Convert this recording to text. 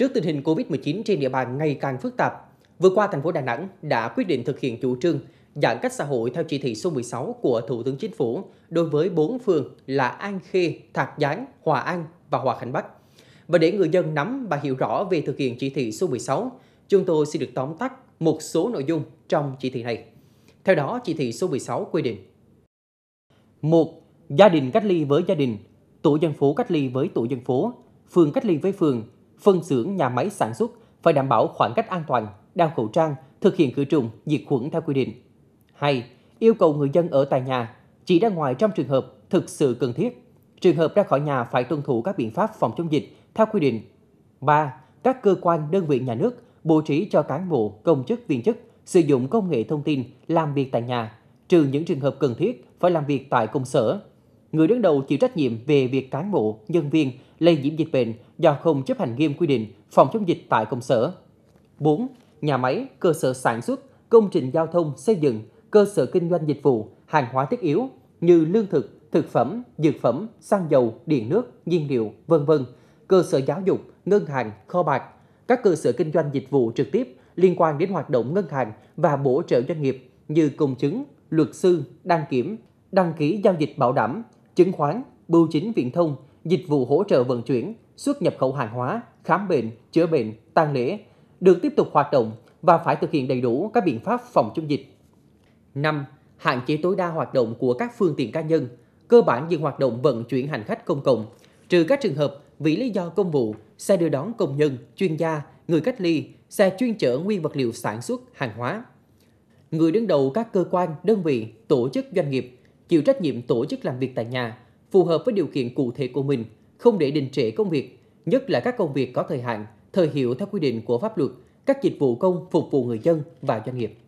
Trước tình hình COVID-19 trên địa bàn ngày càng phức tạp, vừa qua thành phố Đà Nẵng đã quyết định thực hiện chủ trương giãn cách xã hội theo chỉ thị số 16 của Thủ tướng Chính phủ đối với 4 phường là An Khê, Thạc Gián, Hòa An và Hòa Khánh Bắc. Và để người dân nắm và hiểu rõ về thực hiện chỉ thị số 16, chúng tôi xin được tóm tắt một số nội dung trong chỉ thị này. Theo đó, chỉ thị số 16 quy định 1. Gia đình cách ly với gia đình, tổ dân phố cách ly với tổ dân phố, phường cách ly với phường, phân xưởng nhà máy sản xuất phải đảm bảo khoảng cách an toàn, đeo khẩu trang, thực hiện khử trùng, diệt khuẩn theo quy định. 2. Yêu cầu người dân ở tại nhà chỉ ra ngoài trong trường hợp thực sự cần thiết. Trường hợp ra khỏi nhà phải tuân thủ các biện pháp phòng chống dịch theo quy định. 3. Các cơ quan, đơn vị nhà nước bố trí cho cán bộ, công chức, viên chức sử dụng công nghệ thông tin làm việc tại nhà, trừ những trường hợp cần thiết phải làm việc tại công sở, người đứng đầu chịu trách nhiệm về việc cán bộ, nhân viên lây nhiễm dịch bệnh do không chấp hành nghiêm quy định phòng chống dịch tại công sở. 4. Nhà máy, cơ sở sản xuất, công trình giao thông, xây dựng, cơ sở kinh doanh dịch vụ, hàng hóa thiết yếu như lương thực, thực phẩm, dược phẩm, xăng dầu, điện nước, nhiên liệu, vân vân, cơ sở giáo dục, ngân hàng, kho bạc, các cơ sở kinh doanh dịch vụ trực tiếp liên quan đến hoạt động ngân hàng và bổ trợ doanh nghiệp như công chứng, luật sư, đăng kiểm, đăng ký giao dịch bảo đảm, chứng khoán, bưu chính viễn thông, dịch vụ hỗ trợ vận chuyển, xuất nhập khẩu hàng hóa, khám bệnh, chữa bệnh, tang lễ được tiếp tục hoạt động và phải thực hiện đầy đủ các biện pháp phòng chống dịch. 5. Hạn chế tối đa hoạt động của các phương tiện cá nhân, cơ bản dừng hoạt động vận chuyển hành khách công cộng, trừ các trường hợp vì lý do công vụ, xe đưa đón công nhân, chuyên gia, người cách ly, xe chuyên chở nguyên vật liệu sản xuất, hàng hóa. Người đứng đầu các cơ quan, đơn vị, tổ chức doanh nghiệp chịu trách nhiệm tổ chức làm việc tại nhà, phù hợp với điều kiện cụ thể của mình, không để đình trệ công việc, nhất là các công việc có thời hạn, thời hiệu theo quy định của pháp luật, các dịch vụ công phục vụ người dân và doanh nghiệp.